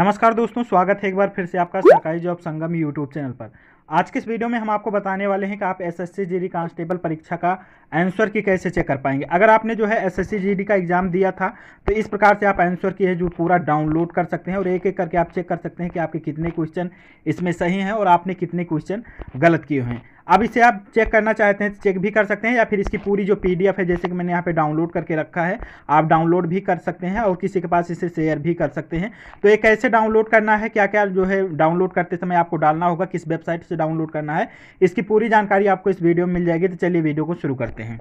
नमस्कार दोस्तों स्वागत है एक बार फिर से आपका सरकारी जॉब संगम यूट्यूब चैनल पर आज के इस वीडियो में हम आपको बताने वाले हैं कि आप एस एस जीडी कांस्टेबल परीक्षा का आंसर की कैसे चेक कर पाएंगे अगर आपने जो है एस एस जीडी का एग्जाम दिया था तो इस प्रकार से आप आंसर की है जो पूरा डाउनलोड कर सकते हैं और एक एक करके आप चेक कर सकते हैं कि आपके कितने क्वेश्चन इसमें सही हैं और आपने कितने क्वेश्चन गलत किए हैं अब इसे आप चेक करना चाहते हैं तो चेक भी कर सकते हैं या फिर इसकी पूरी जो पीडीएफ है जैसे कि मैंने यहाँ पे डाउनलोड करके रखा है आप डाउनलोड भी कर सकते हैं और किसी के पास इसे शेयर भी कर सकते हैं तो ये कैसे डाउनलोड करना है क्या क्या जो है डाउनलोड करते समय आपको डालना होगा किस वेबसाइट से डाउनलोड करना है इसकी पूरी जानकारी आपको इस वीडियो में मिल जाएगी तो चलिए वीडियो को शुरू करते हैं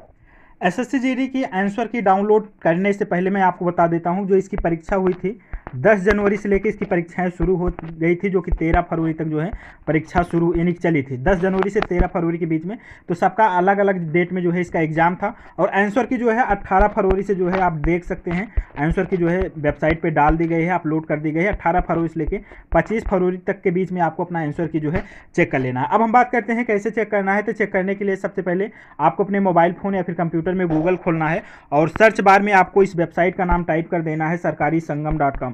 एस एस की आंसर की डाउनलोड करने से पहले मैं आपको बता देता हूँ जो इसकी परीक्षा हुई थी 10 जनवरी से लेकर इसकी परीक्षाएं शुरू हो गई थी जो कि 13 फरवरी तक जो है परीक्षा शुरू यानी चली थी 10 जनवरी से 13 फरवरी के बीच में तो सबका अलग अलग डेट में जो है इसका एग्जाम था और आंसर की जो है 18 फरवरी से जो है आप देख सकते हैं आंसर की जो है वेबसाइट पर डाल दी गई है अपलोड कर दी गई है अट्ठारह फरवरी से लेकर पच्चीस फरवरी तक के बीच में आपको अपना आंसर की जो है चेक कर लेना है अब हम बात करते हैं कैसे चेक करना है तो चेक करने के लिए सबसे पहले आपको अपने मोबाइल फ़ोन या फिर कंप्यूटर में गूगल खोलना है और सर्च बार में आपको इस वेबसाइट का नाम टाइप कर देना है सरकारी संगम डॉट कॉम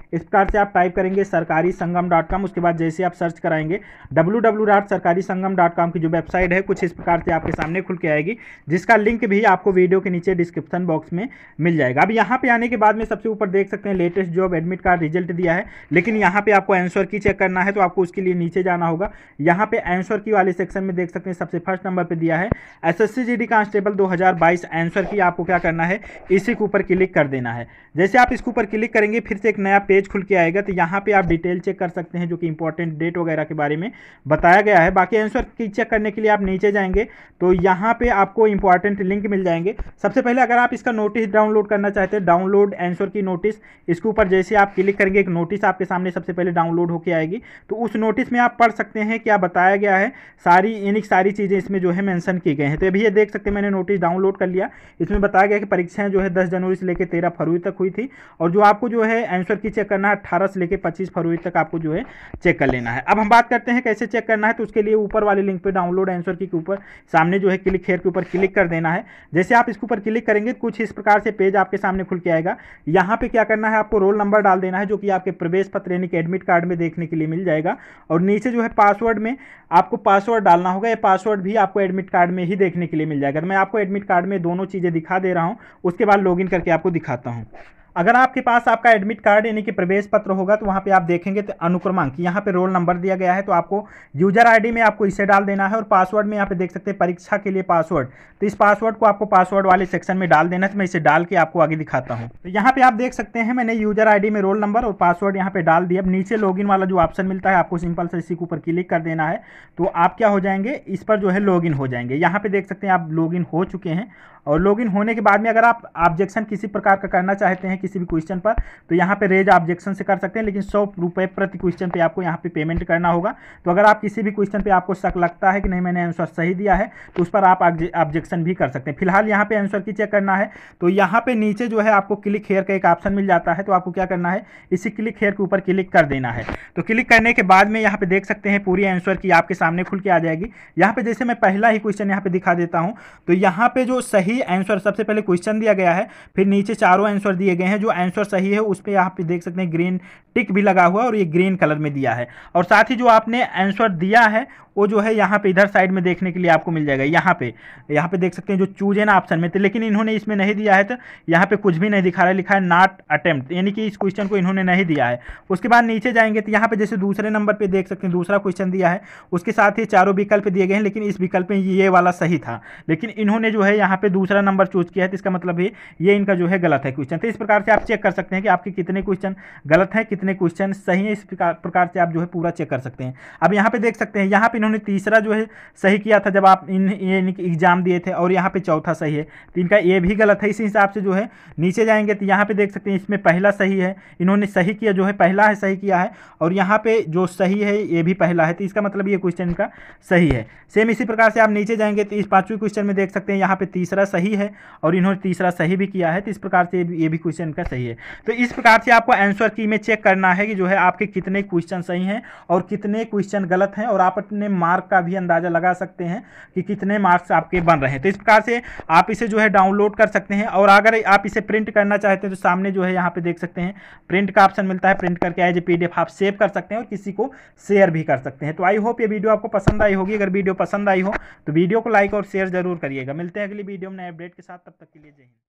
इस प्रकार से आप टाइप करेंगे सरकारी संगम डॉट कॉम उसके बाद जैसे आप सर्च कराएंगे डब्ल्यू डब्ल्यू डॉट सरकारी संगम डॉट कॉम की जो वेबसाइट है कुछ इस प्रकार से आपके सामने खुल के आएगी जिसका लिंक भी आपको वीडियो के नीचे डिस्क्रिप्शन बॉक्स में मिल जाएगा अब यहाँ पे आने के बाद में सबसे ऊपर देख सकते हैं latest job admit card result दिया है लेकिन यहाँ पे आपको एंसर की चेक करना है तो आपको उसके लिए नीचे जाना होगा यहाँ पे एंसर की वाले सेक्शन में देख सकते हैं सबसे फर्स्ट नंबर पर दिया है एस एस कांस्टेबल दो एंसर की आपको क्या करना है इसी के ऊपर क्लिक कर देना है जैसे आप इसके ऊपर क्लिक करेंगे फिर से एक नया पेज पेज खुल के आएगा तो यहाँ पे आप डिटेल चेक कर सकते हैं जो कि इंपॉर्टेंट डेट वगैरह के बारे में बताया गया है बाकी आंसर की चेक करने के लिए आप नीचे जाएंगे तो यहाँ पे आपको इंपॉर्टेंट लिंक मिल जाएंगे सबसे पहले अगर आप इसका नोटिस डाउनलोड करना चाहते हैं डाउनलोड एंसर की नोटिस इसके ऊपर जैसे आप क्लिक करेंगे एक नोटिस आपके सामने सबसे पहले डाउनलोड होकर आएगी तो उस नोटिस में आप पढ़ सकते हैं क्या बताया गया है सारी यानी सारी चीज़ें इसमें जो है मैंसन की गई हैं तो अभी ये देख सकते हैं मैंने नोटिस डाउनलोड कर लिया इसमें बताया गया कि परीक्षाएं जो है दस जनवरी से लेकर तेरह फरवरी तक हुई थी और जो आपको जो है आंसर की चेक करना है अट्ठारह से लेकर पच्चीस फरवरी तक आपको जो है चेक कर लेना है अब हम बात करते हैं कैसे चेक करना है तो उसके लिए ऊपर वाले लिंक पर डाउनलोड एंसर के ऊपर सामने जो है क्लिक हेयर के ऊपर क्लिक कर देना है जैसे आप इसके ऊपर क्लिक करेंगे कुछ इस प्रकार से पेज आपके सामने खुल के आएगा यहाँ पर क्या करना है आपको रोल नंबर डाल देना है जो कि आपके प्रवेश पत्र यानी कि एडमिट कार्ड में देखने के लिए मिल जाएगा और नीचे जो है पासवर्ड में आपको पासवर्ड डालना होगा ये पासवर्ड भी आपको एडमिट कार्ड में ही देखने के लिए मिल जाएगा तो मैं आपको एडमिट कार्ड में दोनों चीज़ें दिखा दे रहा हूँ उसके बाद लॉगिन करके आपको दिखाता हूँ अगर आपके पास आपका एडमिट कार्ड यानी कि प्रवेश पत्र होगा तो वहाँ पे आप देखेंगे तो अनुक्रमांक यहाँ पे रोल नंबर दिया गया है तो आपको यूजर आईडी में आपको इसे डाल देना है और पासवर्ड में यहाँ पे देख सकते हैं परीक्षा के लिए पासवर्ड तो इस पासवर्ड को आपको पासवर्ड वाले सेक्शन में डाल देना है तो मैं इसे डाल के आपको आगे दिखाता हूँ तो यहाँ पे आप देख सकते हैं मैंने यूजर आई में रोल नंबर और पासवर्ड यहाँ पे डाल दिया अब नीचे लॉग वाला जो ऑप्शन मिलता है आपको सिंपल से इसी के ऊपर क्लिक कर देना है तो आप क्या हो जाएंगे इस पर जो है लॉग हो जाएंगे यहाँ पे देख सकते हैं आप लॉगिन हो चुके हैं और लॉग होने के बाद में अगर आप ऑब्जेक्शन किसी प्रकार का करना चाहते हैं किसी भी क्वेश्चन पर तो यहाँ पे रेज ऑब्जेक्शन से कर सकते हैं लेकिन सौ रुपये प्रति क्वेश्चन पे आपको यहाँ पे पेमेंट करना होगा तो अगर आप किसी भी क्वेश्चन पे आपको शक लगता है कि नहीं मैंने आंसर सही दिया है तो उस पर आप ऑब्जेक्शन भी कर सकते हैं फिलहाल यहाँ पे आंसर की चेक करना है तो यहाँ पे नीचे जो है आपको क्लिक हेयर का एक ऑप्शन मिल जाता है तो आपको क्या करना है इसी क्लिक हेयर के ऊपर क्लिक कर देना है तो क्लिक करने के बाद में यहाँ पे देख सकते हैं पूरी आंसर की आपके सामने खुल के आ जाएगी यहाँ पे जैसे मैं पहला ही क्वेश्चन यहाँ पे दिखा देता हूँ तो यहाँ पे जो सही आंसर सबसे पहले क्वेश्चन दिया गया है फिर नीचे चारों आंसर दिए गए हैं जो आंसर सही है उस पर आप देख सकते हैं ग्रीन टिक भी लगा हुआ है और ये ग्रीन कलर में दिया है और साथ ही जो आपने आंसर दिया है वो जो है यहाँ पे इधर साइड में देखने के लिए आपको मिल जाएगा यहाँ पे यहाँ पे देख सकते हैं जो चूज है ना ऑप्शन में तो लेकिन इन्होंने इसमें नहीं दिया है तो यहाँ पे कुछ भी नहीं दिखा रहा है लिखा है नॉट अटेम्प्ट यानी कि इस क्वेश्चन को इन्होंने नहीं दिया है उसके बाद नीचे जाएंगे तो यहाँ पे जैसे दूसरे नंबर पर देख सकते हैं दूसरा क्वेश्चन दिया है उसके साथ ही चारों विकल्प दिए गए हैं लेकिन इस विकल्प में ये वाला सही था लेकिन इन्होंने जो है यहाँ पे दूसरा नंबर चूज किया है तो इसका मतलब ये इनका जो है गलत है क्वेश्चन तो इस प्रकार प्रकार से आप चेक कर सकते हैं कि आपके कितने क्वेश्चन गलत हैं कितने क्वेश्चन सही हैं इस प्रकार से आप जो है पूरा चेक कर सकते हैं अब यहाँ पे देख सकते हैं यहाँ पे इन्होंने तीसरा जो है सही किया था जब आप इन यानी एग्जाम दिए थे और यहाँ पे चौथा सही है तो इनका ये भी गलत है इसी हिसाब से जो है नीचे जाएंगे तो यहाँ पर देख सकते हैं इसमें पहला सही है इन्होंने सही किया जो है पहला है सही किया है और यहाँ पर जो सही है ये भी पहला है तो इसका मतलब ये क्वेश्चन इनका सही है सेम इसी प्रकार से आप नीचे जाएंगे तो इस पाँचवें क्वेश्चन में देख सकते हैं यहाँ पे तीसरा सही है और इन्होंने तीसरा सही भी किया है तो इस प्रकार से ये भी क्वेश्चन क्वेश्चन का सही है तो इस प्रकार से आपको आंसर की में चेक करना है कि जो है आपके कितने क्वेश्चन सही हैं और कितने क्वेश्चन गलत हैं और आप अपने मार्क का भी अंदाज़ा लगा सकते हैं कि कितने मार्क्स आपके बन रहे हैं तो इस प्रकार से आप इसे जो है डाउनलोड कर सकते हैं और अगर आप इसे प्रिंट करना चाहते हैं तो सामने जो है यहाँ पर देख सकते हैं प्रिंट का ऑप्शन मिलता है प्रिंट करके एज पी आप सेव कर सकते हैं और किसी को शेयर भी कर सकते हैं तो आई होप ये वीडियो आपको पसंद आई होगी अगर वीडियो पसंद आई हो तो वीडियो को लाइक और शेयर जरूर करिएगा मिलते हैं अगली वीडियो में नए अपडेट के साथ तब तक के लिए जय हिंद